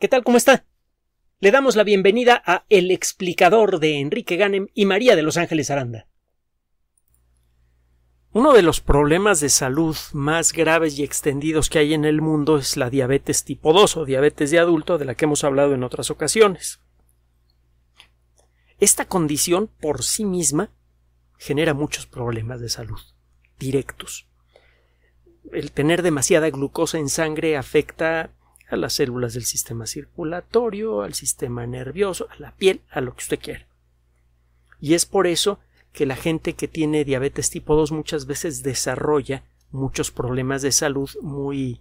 ¿Qué tal? ¿Cómo está? Le damos la bienvenida a El explicador de Enrique Ganem y María de Los Ángeles Aranda. Uno de los problemas de salud más graves y extendidos que hay en el mundo es la diabetes tipo 2 o diabetes de adulto de la que hemos hablado en otras ocasiones. Esta condición por sí misma genera muchos problemas de salud directos. El tener demasiada glucosa en sangre afecta a las células del sistema circulatorio, al sistema nervioso, a la piel, a lo que usted quiera. Y es por eso que la gente que tiene diabetes tipo 2 muchas veces desarrolla muchos problemas de salud muy,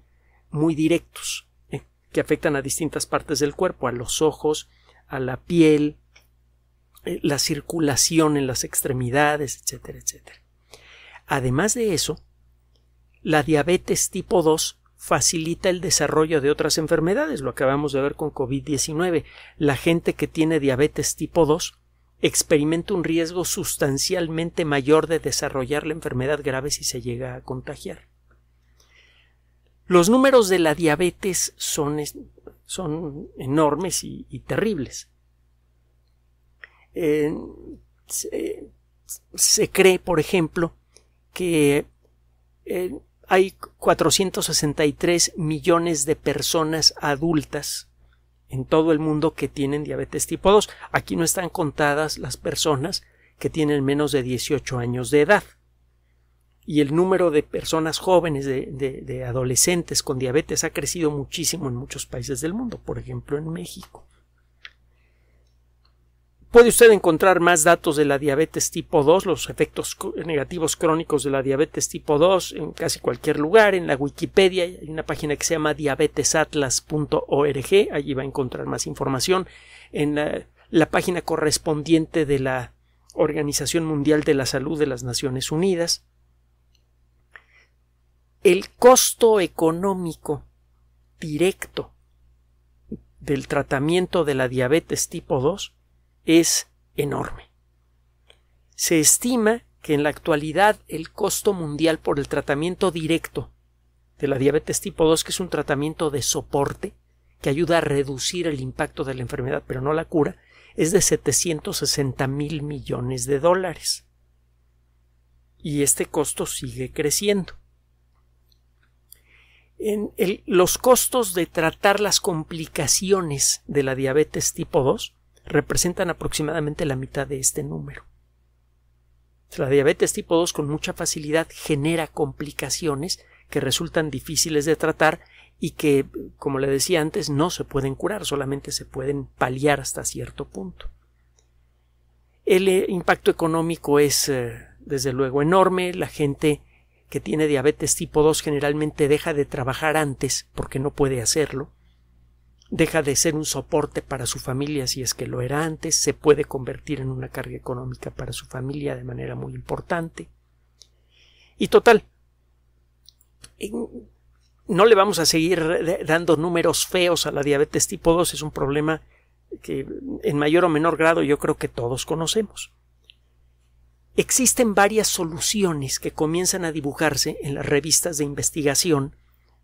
muy directos, eh, que afectan a distintas partes del cuerpo, a los ojos, a la piel, eh, la circulación en las extremidades, etcétera, etcétera. Además de eso, la diabetes tipo 2 facilita el desarrollo de otras enfermedades, lo acabamos de ver con COVID-19. La gente que tiene diabetes tipo 2 experimenta un riesgo sustancialmente mayor de desarrollar la enfermedad grave si se llega a contagiar. Los números de la diabetes son, son enormes y, terribles. se, cree, por ejemplo, que eh, hay 463 millones de personas adultas en todo el mundo que tienen diabetes tipo 2. Aquí no están contadas las personas que tienen menos de 18 años de edad. Y el número de personas jóvenes, de, de adolescentes con diabetes, ha crecido muchísimo en muchos países del mundo, por ejemplo en México. Puede usted encontrar más datos de la diabetes tipo 2, los efectos negativos crónicos de la diabetes tipo 2 en casi cualquier lugar, en la Wikipedia, hay una página que se llama diabetesatlas.org, allí va a encontrar más información, en la, la, página correspondiente de la Organización Mundial de la Salud de las Naciones Unidas. El costo económico directo del tratamiento de la diabetes tipo 2 es enorme. Se estima que en la actualidad el costo mundial por el tratamiento directo de la diabetes tipo 2, que es un tratamiento de soporte que ayuda a reducir el impacto de la enfermedad pero no la cura, es de 760 mil millones de dólares. Y este costo sigue creciendo. En los costos de tratar las complicaciones de la diabetes tipo 2 representan aproximadamente la mitad de este número. La diabetes tipo 2 con mucha facilidad genera complicaciones que resultan difíciles de tratar y que, como le decía antes, no se pueden curar, solamente se pueden paliar hasta cierto punto. El eh, impacto económico es, eh, desde luego, enorme. La gente que tiene diabetes tipo 2 generalmente deja de trabajar antes porque no puede hacerlo deja de ser un soporte para su familia si es que lo era antes, se puede convertir en una carga económica para su familia de manera muy importante. Y total, no le vamos a seguir dando números feos a la diabetes tipo 2, es un problema que en mayor o menor grado yo creo que todos conocemos. Existen varias soluciones que comienzan a dibujarse en las revistas de investigación.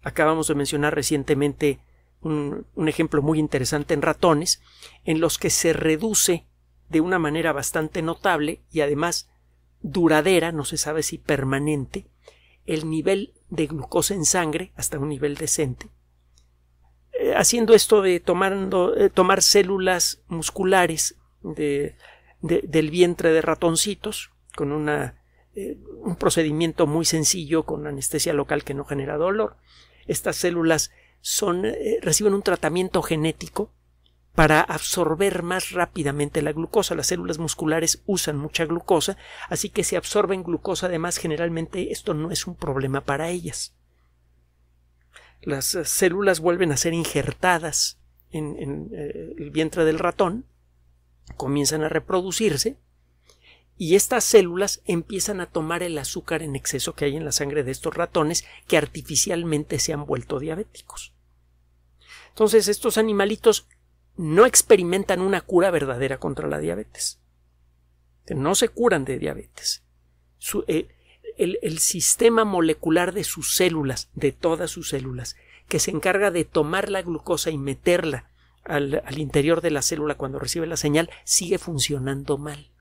Acabamos de mencionar recientemente un, ejemplo muy interesante en ratones, en los que se reduce de una manera bastante notable y además duradera, no se sabe si permanente, el nivel de glucosa en sangre hasta un nivel decente. Eh, haciendo esto de eh, tomar células musculares de, del vientre de ratoncitos con eh, un procedimiento muy sencillo con anestesia local que no genera dolor. Estas células son, eh, reciben un tratamiento genético para absorber más rápidamente la glucosa. Las células musculares usan mucha glucosa, así que si absorben glucosa, además, generalmente esto no es un problema para ellas. Las eh, células vuelven a ser injertadas en, eh, el vientre del ratón, comienzan a reproducirse y estas células empiezan a tomar el azúcar en exceso que hay en la sangre de estos ratones que artificialmente se han vuelto diabéticos. Entonces estos animalitos no experimentan una cura verdadera contra la diabetes. No se curan de diabetes. Eh, el, sistema molecular de sus células, de todas sus células, que se encarga de tomar la glucosa y meterla al interior de la célula cuando recibe la señal, sigue funcionando mal.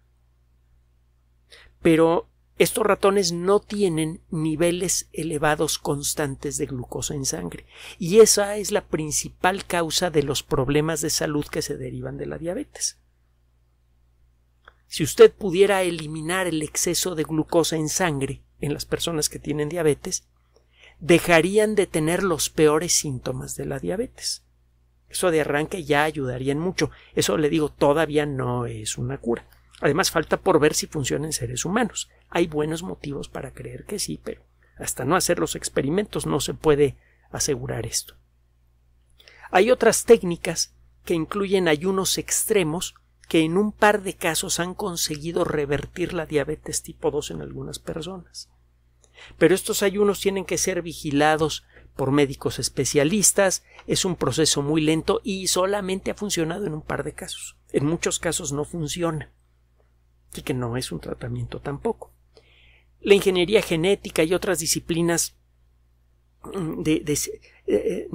Pero estos ratones no tienen niveles elevados constantes de glucosa en sangre y esa es la principal causa de los problemas de salud que se derivan de la diabetes. Si usted pudiera eliminar el exceso de glucosa en sangre en las personas que tienen diabetes, dejarían de tener los peores síntomas de la diabetes. Eso de arranque ya ayudaría mucho. Eso le digo, todavía no es una cura. Además, falta por ver si funciona en seres humanos. Hay buenos motivos para creer que sí, pero hasta no hacer los experimentos no se puede asegurar esto. Hay otras técnicas que incluyen ayunos extremos que en un par de casos han conseguido revertir la diabetes tipo 2 en algunas personas. Pero estos ayunos tienen que ser vigilados por médicos especialistas, es un proceso muy lento y solamente ha funcionado en un par de casos. En muchos casos no funciona y que no es un tratamiento tampoco. La ingeniería genética y otras disciplinas mm, eh, eh,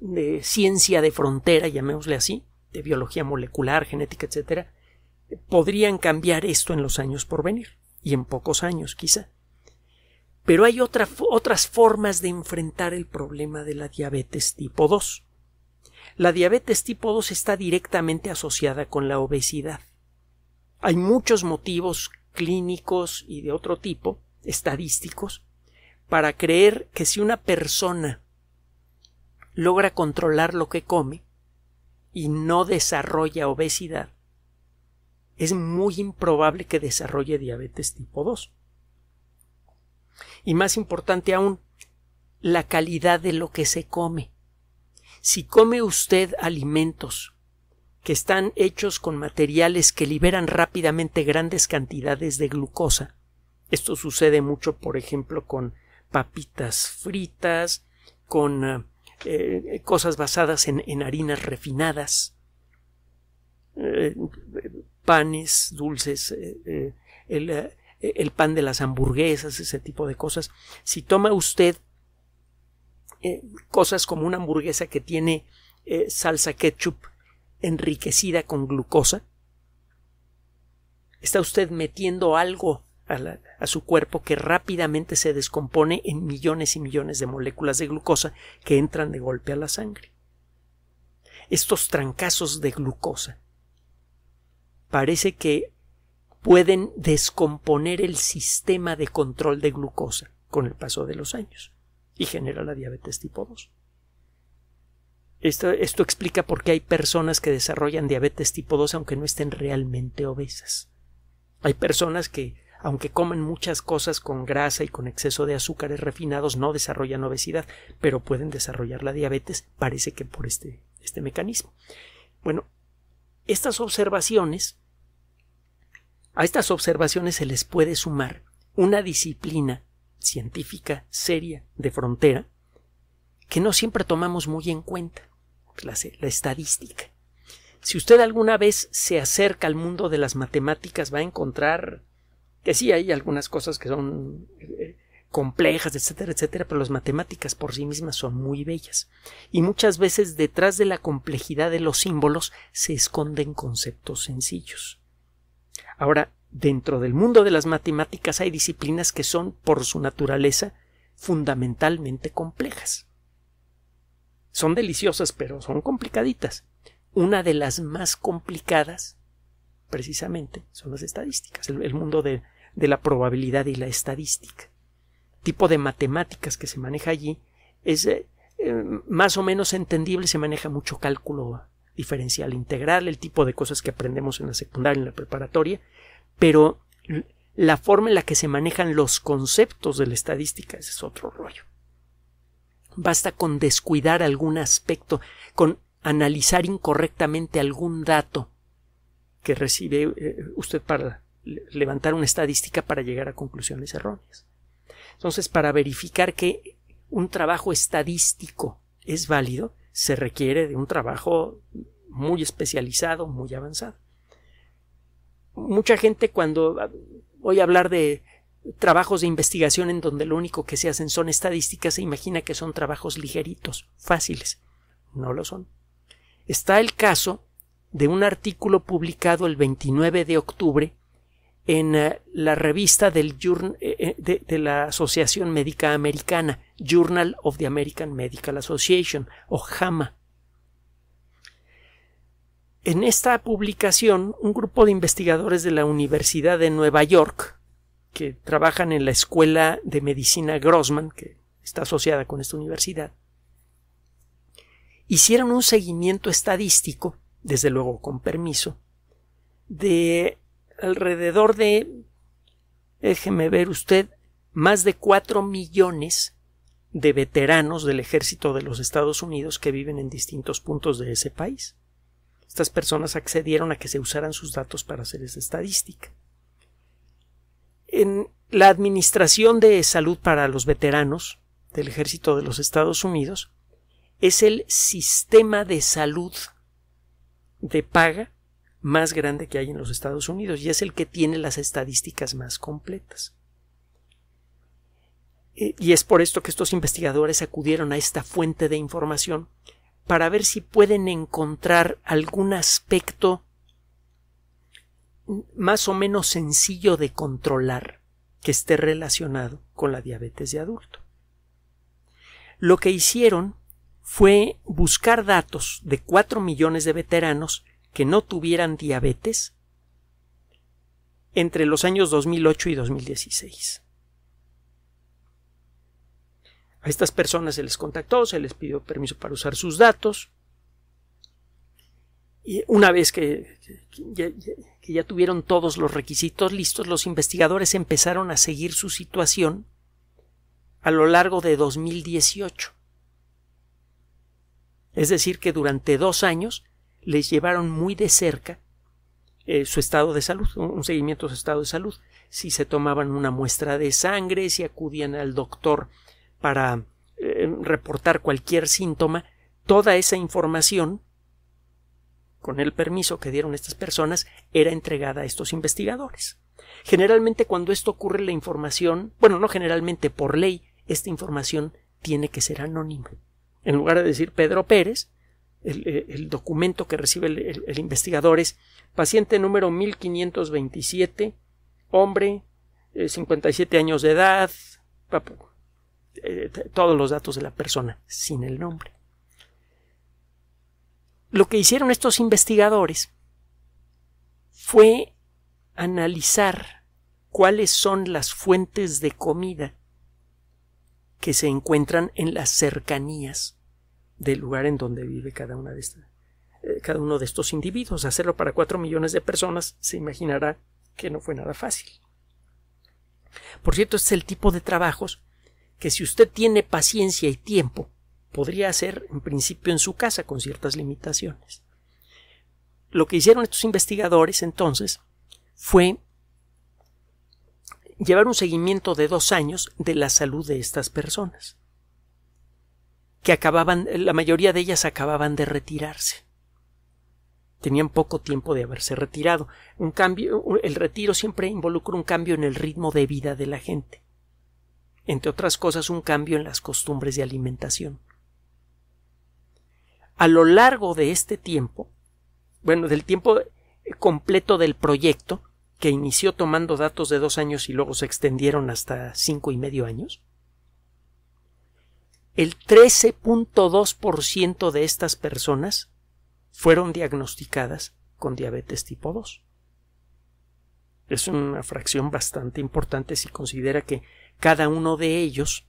de, ciencia de frontera, llamémosle así, de biología molecular, genética, etc., podrían cambiar esto en los años por venir, y en pocos años quizá. Pero hay otras formas de enfrentar el problema de la diabetes tipo 2. La diabetes tipo 2 está directamente asociada con la obesidad. Hay muchos motivos clínicos y de otro tipo, estadísticos, para creer que si una persona logra controlar lo que come y no desarrolla obesidad, es muy improbable que desarrolle diabetes tipo 2. Y más importante aún, la calidad de lo que se come. Si come usted alimentos que están hechos con materiales que liberan rápidamente grandes cantidades de glucosa. Esto sucede mucho, por ejemplo, con papitas fritas, con eh, eh, cosas basadas en, harinas refinadas, eh, panes, dulces, el, el, pan de las hamburguesas, ese tipo de cosas. Si toma usted cosas como una hamburguesa que tiene salsa ketchup, enriquecida con glucosa? ¿Está usted metiendo algo a, su cuerpo que rápidamente se descompone en millones y millones de moléculas de glucosa que entran de golpe a la sangre? Estos trancazos de glucosa parece que pueden descomponer el sistema de control de glucosa con el paso de los años y genera la diabetes tipo 2. Esto, explica por qué hay personas que desarrollan diabetes tipo 2 aunque no estén realmente obesas. Hay personas que, aunque comen muchas cosas con grasa y con exceso de azúcares refinados, no desarrollan obesidad, pero pueden desarrollar la diabetes, parece que por este, este mecanismo. Bueno, estas observaciones, a estas observaciones se les puede sumar una disciplina científica seria de frontera que no siempre tomamos muy en cuenta la, estadística. Si usted alguna vez se acerca al mundo de las matemáticas, va a encontrar que sí hay algunas cosas que son eh, complejas, etcétera, etcétera, pero las matemáticas por sí mismas son muy bellas. Y muchas veces detrás de la complejidad de los símbolos se esconden conceptos sencillos. Ahora, dentro del mundo de las matemáticas hay disciplinas que son, por su naturaleza, fundamentalmente complejas son deliciosas, pero son complicaditas. Una de las más complicadas, precisamente, son las estadísticas, el, mundo de, la probabilidad y la estadística. Tipo de matemáticas que se maneja allí es eh, eh, más o menos entendible, se maneja mucho cálculo diferencial integral, el tipo de cosas que aprendemos en la secundaria, en la preparatoria, pero la forma en la que se manejan los conceptos de la estadística es otro rollo. Basta con descuidar algún aspecto, con analizar incorrectamente algún dato que recibe eh, usted para levantar una estadística para llegar a conclusiones erróneas. Entonces, para verificar que un trabajo estadístico es válido, se requiere de un trabajo muy especializado, muy avanzado. Mucha gente cuando voy ah, a hablar de trabajos de investigación en donde lo único que se hacen son estadísticas, se imagina que son trabajos ligeritos, fáciles. No lo son. Está el caso de un artículo publicado el 29 de octubre en eh, la revista del eh, eh, de, de, la Asociación Médica Americana, Journal of the American Medical Association, o JAMA. En esta publicación, un grupo de investigadores de la Universidad de Nueva York que trabajan en la Escuela de Medicina Grossman, que está asociada con esta universidad, hicieron un seguimiento estadístico, desde luego con permiso, de alrededor de, déjeme ver usted, más de 4 millones de veteranos del ejército de los Estados Unidos que viven en distintos puntos de ese país. Estas personas accedieron a que se usaran sus datos para hacer esa estadística en la Administración de Salud para los Veteranos del Ejército de los Estados Unidos es el sistema de salud de paga más grande que hay en los Estados Unidos y es el que tiene las estadísticas más completas. Eh, y es por esto que estos investigadores acudieron a esta fuente de información para ver si pueden encontrar algún aspecto más o menos sencillo de controlar que esté relacionado con la diabetes de adulto. Lo que hicieron fue buscar datos de 4 millones de veteranos que no tuvieran diabetes entre los años 2008 y 2016. A estas personas se les contactó, se les pidió permiso para usar sus datos, una vez que, ya tuvieron todos los requisitos listos, los investigadores empezaron a seguir su situación a lo largo de 2018. Es decir, que durante dos años les llevaron muy de cerca eh, su estado de salud, un seguimiento de su estado de salud, si se tomaban una muestra de sangre, si acudían al doctor para eh, reportar cualquier síntoma, toda esa información con el permiso que dieron estas personas, era entregada a estos investigadores. Generalmente cuando esto ocurre la información, bueno, no generalmente por ley, esta información tiene que ser anónima. En lugar de decir Pedro Pérez, el, eh, documento que recibe el, el investigador es paciente número 1527, hombre, 57 eh, años de edad, eh, todos los datos de la persona, sin el nombre lo que hicieron estos investigadores fue analizar cuáles son las fuentes de comida que se encuentran en las cercanías del lugar en donde vive cada, una de eh, cada uno de estos individuos. Hacerlo para cuatro millones de personas se imaginará que no fue nada fácil. Por cierto, este es el tipo de trabajos que si usted tiene paciencia y tiempo, podría hacer en principio en su casa con ciertas limitaciones. Lo que hicieron estos investigadores entonces fue llevar un seguimiento de dos años de la salud de estas personas, que acababan, la mayoría de ellas acababan de retirarse. Tenían poco tiempo de haberse retirado. Un cambio, el retiro siempre involucra un cambio en el ritmo de vida de la gente. Entre otras cosas, un cambio en las costumbres de alimentación a lo largo de este tiempo, bueno, del tiempo completo del proyecto, que inició tomando datos de dos años y luego se extendieron hasta cinco y medio años, el 13.2% de estas personas fueron diagnosticadas con diabetes tipo 2. Es una fracción bastante importante si considera que cada uno de ellos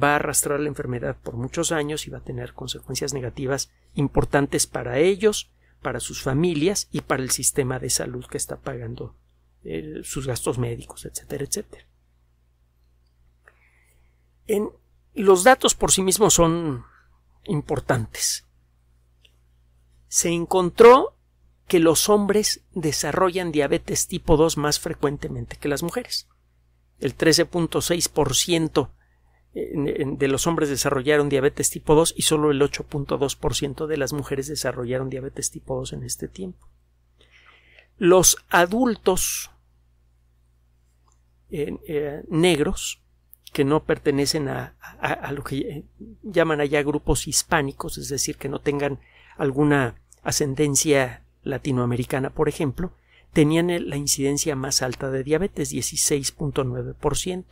va a arrastrar la enfermedad por muchos años y va a tener consecuencias negativas importantes para ellos, para sus familias y para el sistema de salud que está pagando eh, sus gastos médicos, etcétera, etcétera. En, los datos por sí mismos son importantes. Se encontró que los hombres desarrollan diabetes tipo 2 más frecuentemente que las mujeres. El 13.6% de los hombres desarrollaron diabetes tipo 2 y solo el 8.2% de las mujeres desarrollaron diabetes tipo 2 en este tiempo. Los adultos eh, negros que no pertenecen a, a, lo que eh, llaman allá grupos hispánicos, es decir, que no tengan alguna ascendencia latinoamericana, por ejemplo, tenían la incidencia más alta de diabetes, 16.9%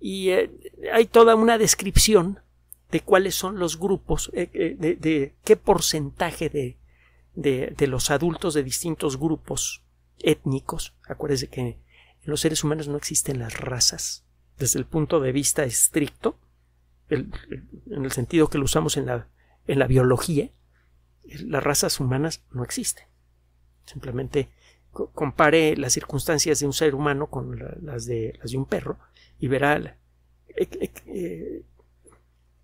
y eh, hay toda una descripción de cuáles son los grupos, eh, eh, de, qué porcentaje de, los adultos de distintos grupos étnicos. acuérdese que en los seres humanos no existen las razas desde el punto de vista estricto, en el sentido que lo usamos en la, en la biología, las razas humanas no existen. Simplemente compare las circunstancias de un ser humano con las, las de un perro y verá eh, eh, eh,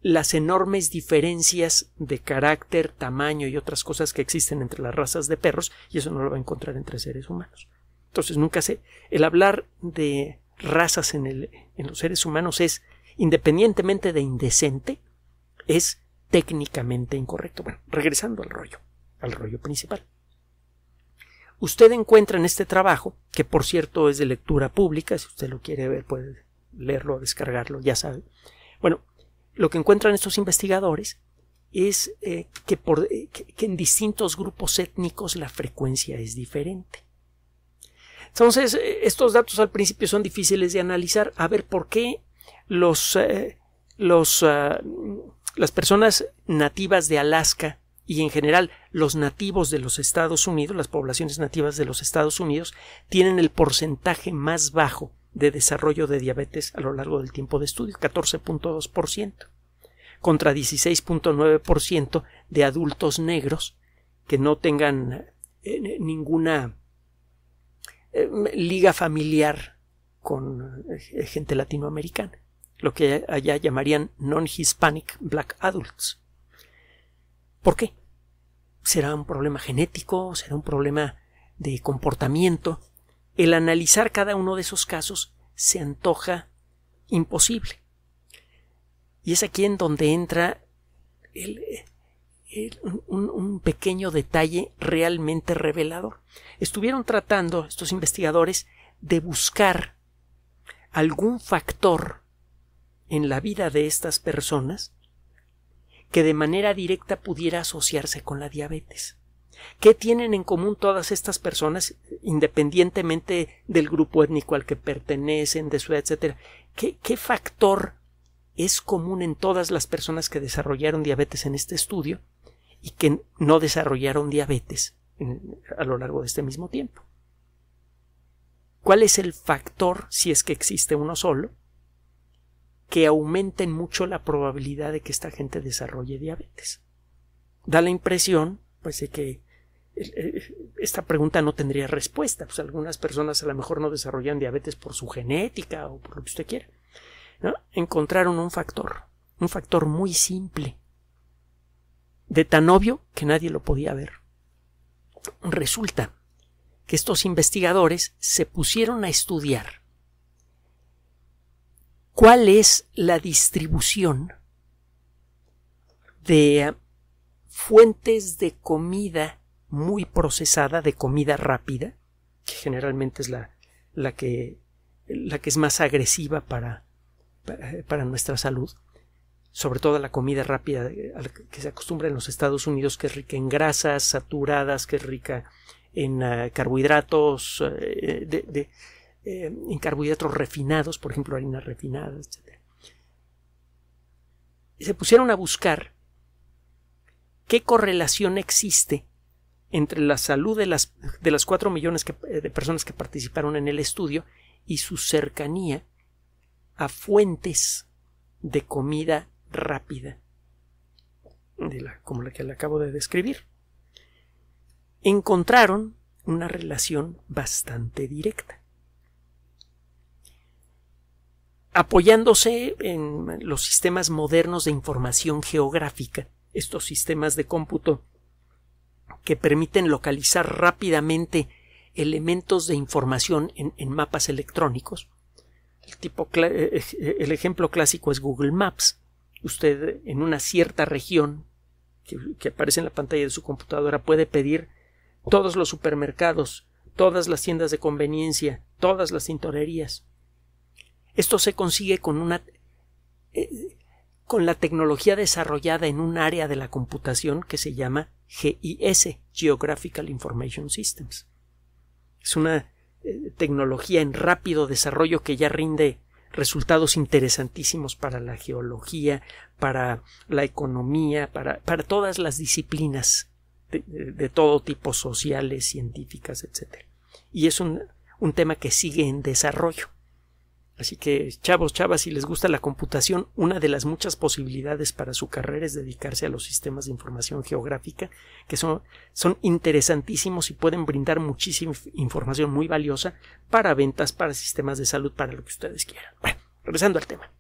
las enormes diferencias de carácter, tamaño y otras cosas que existen entre las razas de perros, y eso no lo va a encontrar entre seres humanos. Entonces, nunca se. El hablar de razas en, en los seres humanos es, independientemente de indecente, es técnicamente incorrecto. Bueno, regresando al rollo, al rollo principal. Usted encuentra en este trabajo, que por cierto es de lectura pública, si usted lo quiere ver puede leerlo, descargarlo, ya sabe. Bueno, lo que encuentran estos investigadores es eh, eh, que, en distintos grupos étnicos la frecuencia es diferente. Entonces, eh, estos datos al principio son difíciles de analizar. A ver, ¿por qué los, ah, las personas nativas de Alaska y en general los nativos de los Estados Unidos, las poblaciones nativas de los Estados Unidos, tienen el porcentaje más bajo de desarrollo de diabetes a lo largo del tiempo de estudio, 14.2%, contra 16.9% de adultos negros que no tengan eh, ninguna eh, liga familiar con eh, gente latinoamericana, lo que allá llamarían non-hispanic black adults. ¿Por qué? ¿Será un problema genético? ¿Será un problema de comportamiento? el analizar cada uno de esos casos se antoja imposible. Y es aquí en donde entra un, un pequeño detalle realmente revelador. Estuvieron tratando estos investigadores de buscar algún factor en la vida de estas personas que de manera directa pudiera asociarse con la diabetes. ¿Qué tienen en común todas estas personas, independientemente del grupo étnico al que pertenecen, de su edad, etcétera? ¿Qué, factor es común en todas las personas que desarrollaron diabetes en este estudio y que no desarrollaron diabetes a lo largo de este mismo tiempo? ¿Cuál es el factor, si es que existe uno solo, que aumenten mucho la probabilidad de que esta gente desarrolle diabetes. Da la impresión, pues, de que eh, eh, esta pregunta no tendría respuesta. Pues algunas personas a lo mejor no desarrollan diabetes por su genética o por lo que usted quiera. Encontraron un factor, un factor muy simple, de tan obvio que nadie lo podía ver. Resulta que estos investigadores se pusieron a estudiar cuál es la distribución de eh, fuentes de comida muy procesada de comida rápida, que generalmente es la, que, la que es más agresiva para, para, nuestra salud, sobre todo la comida rápida eh, que se acostumbra en los Estados Unidos, que es rica en grasas saturadas, que es rica en ah, carbohidratos, eh, eh, en carbohidratos refinados, por ejemplo, harinas refinadas, etc. se pusieron a buscar qué correlación existe entre la salud de las, de las 4 millones eh, de personas que participaron en el estudio y su cercanía a fuentes de comida rápida, como la que le acabo de describir. Encontraron una relación bastante directa. Apoyándose en los sistemas modernos de información geográfica, estos sistemas de cómputo que permiten localizar rápidamente elementos de información en, mapas electrónicos. Eh, eh, eh, el, ejemplo clásico es Google Maps. Usted en una cierta región que, aparece en la pantalla de su computadora puede pedir todos los supermercados, todas las tiendas de conveniencia, todas las tintorerías. Esto se consigue con una con la tecnología desarrollada en un área de la computación que se llama GIS, Geographical Information Systems. Es una eh, tecnología en rápido desarrollo que ya rinde resultados interesantísimos para la geología, para la economía, para, todas las disciplinas de, todo tipo, sociales, científicas, etc. Y es un tema que sigue en desarrollo. Así que, chavos, chavas, si les gusta la computación, una de las muchas posibilidades para su carrera es dedicarse a los sistemas de información geográfica, que son, son interesantísimos y pueden brindar muchísima información muy valiosa para ventas, para sistemas de salud, para lo que ustedes quieran. Bueno, regresando al tema.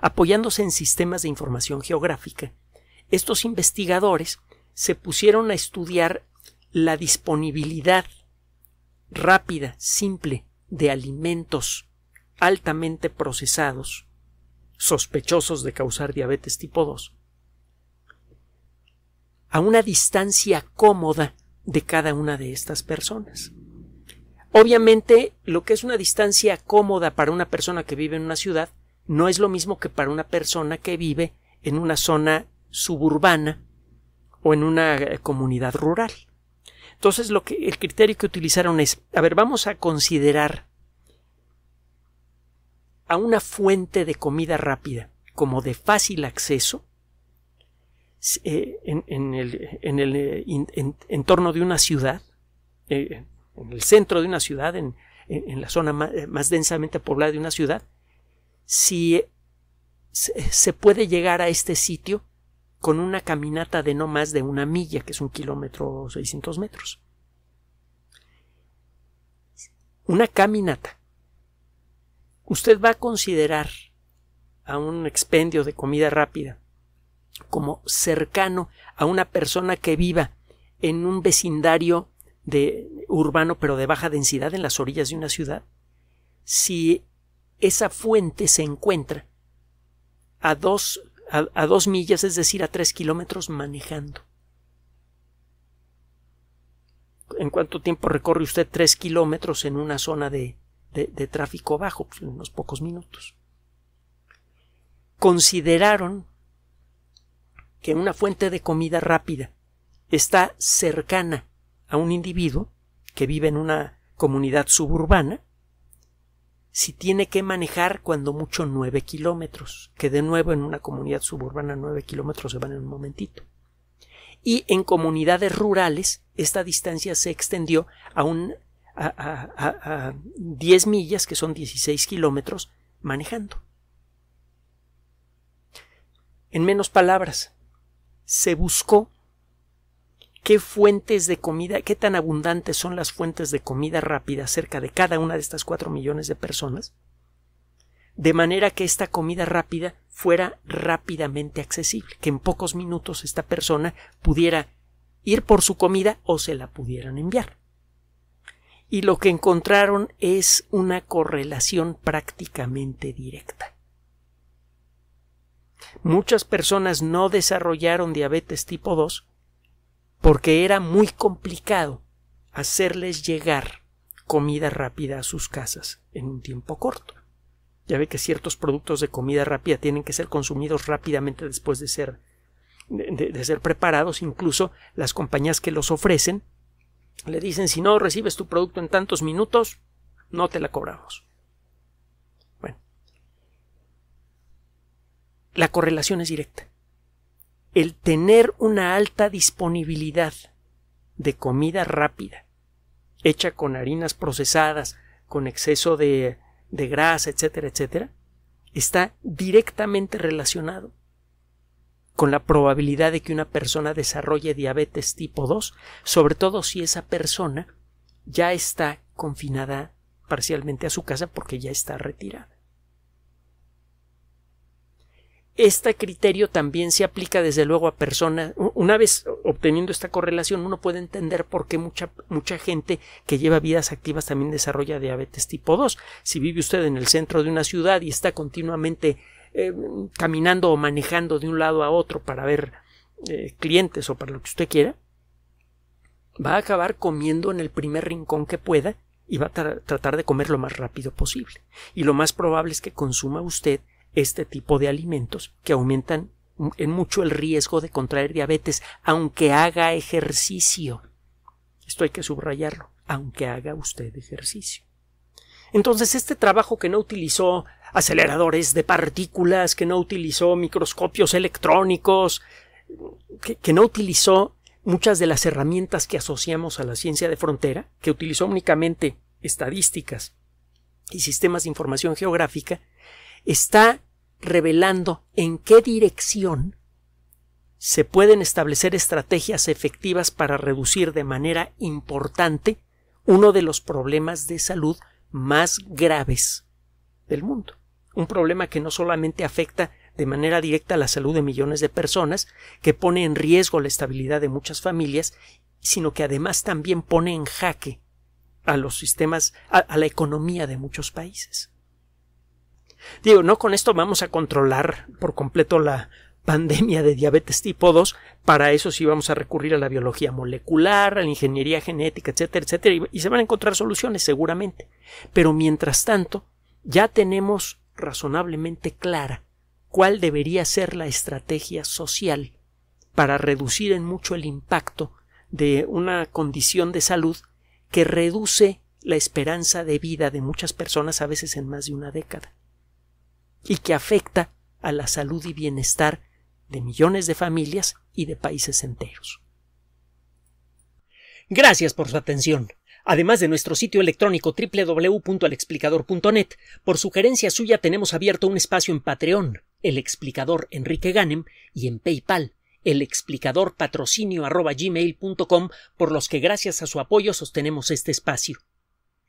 Apoyándose en sistemas de información geográfica, estos investigadores se pusieron a estudiar la disponibilidad rápida, simple, de alimentos altamente procesados, sospechosos de causar diabetes tipo 2, a una distancia cómoda de cada una de estas personas. Obviamente, lo que es una distancia cómoda para una persona que vive en una ciudad no es lo mismo que para una persona que vive en una zona suburbana o en una eh, comunidad rural. Entonces, lo que el criterio que utilizaron es, a ver, vamos a considerar a una fuente de comida rápida como de fácil acceso eh, en, el, entorno eh, de una ciudad, eh, en el centro de una ciudad, en, la zona más, más, densamente poblada de una ciudad, si se puede llegar a este sitio con una caminata de no más de una milla, que es un kilómetro o 600 metros. Una caminata usted va a considerar a un expendio de comida rápida como cercano a una persona que viva en un vecindario de, urbano pero de baja densidad en las orillas de una ciudad, si esa fuente se encuentra a dos, a, a dos millas, es decir, a tres kilómetros manejando. ¿En cuánto tiempo recorre usted tres kilómetros en una zona de de, tráfico bajo pues, en unos pocos minutos. Consideraron que una fuente de comida rápida está cercana a un individuo que vive en una comunidad suburbana si tiene que manejar cuando mucho nueve kilómetros, que de nuevo en una comunidad suburbana nueve kilómetros se van en un momentito. Y en comunidades rurales esta distancia se extendió a un a, 10 millas, que son 16 kilómetros, manejando. En menos palabras, se buscó qué fuentes de comida, qué tan abundantes son las fuentes de comida rápida cerca de cada una de estas 4 millones de personas, de manera que esta comida rápida fuera rápidamente accesible, que en pocos minutos esta persona pudiera ir por su comida o se la pudieran enviar y lo que encontraron es una correlación prácticamente directa. Muchas personas no desarrollaron diabetes tipo 2 porque era muy complicado hacerles llegar comida rápida a sus casas en un tiempo corto. Ya ve que ciertos productos de comida rápida tienen que ser consumidos rápidamente después de ser, de ser preparados, incluso las compañías que los ofrecen le dicen si no recibes tu producto en tantos minutos, no te la cobramos. Bueno, la correlación es directa. El tener una alta disponibilidad de comida rápida, hecha con harinas procesadas, con exceso de, de grasa, etcétera, etcétera, está directamente relacionado con la probabilidad de que una persona desarrolle diabetes tipo 2, sobre todo si esa persona ya está confinada parcialmente a su casa porque ya está retirada. Este criterio también se aplica desde luego a personas. Una vez obteniendo esta correlación, uno puede entender por qué mucha, mucha gente que lleva vidas activas también desarrolla diabetes tipo 2. Si vive usted en el centro de una ciudad y está continuamente eh, caminando o manejando de un lado a otro para ver eh, clientes o para lo que usted quiera, va a acabar comiendo en el primer rincón que pueda y va a tratar de comer lo más rápido posible. Y lo más probable es que consuma usted este tipo de alimentos que aumentan en mucho el riesgo de contraer diabetes, aunque haga ejercicio. Esto hay que subrayarlo, aunque haga usted ejercicio. Entonces, este trabajo que no utilizó aceleradores de partículas, que no utilizó microscopios electrónicos, que, no utilizó muchas de las herramientas que asociamos a la ciencia de frontera, que utilizó únicamente estadísticas y sistemas de información geográfica, está revelando en qué dirección se pueden establecer estrategias efectivas para reducir de manera importante uno de los problemas de salud más graves del mundo. Un problema que no solamente afecta de manera directa la salud de millones de personas, que pone en riesgo la estabilidad de muchas familias, sino que además también pone en jaque a los sistemas, a, la economía de muchos países. Digo, no con esto vamos a controlar por completo la, pandemia de diabetes tipo 2, para eso sí vamos a recurrir a la biología molecular, a la ingeniería genética, etcétera, etcétera, y se van a encontrar soluciones seguramente. Pero mientras tanto, ya tenemos razonablemente clara cuál debería ser la estrategia social para reducir en mucho el impacto de una condición de salud que reduce la esperanza de vida de muchas personas a veces en más de una década y que afecta a la salud y bienestar de millones de familias y de países enteros. Gracias por su atención. Además de nuestro sitio electrónico www.alexplicador.net, por sugerencia suya tenemos abierto un espacio en Patreon, el explicador Enrique Ganem, y en PayPal, el explicador patrocinio por los que gracias a su apoyo sostenemos este espacio.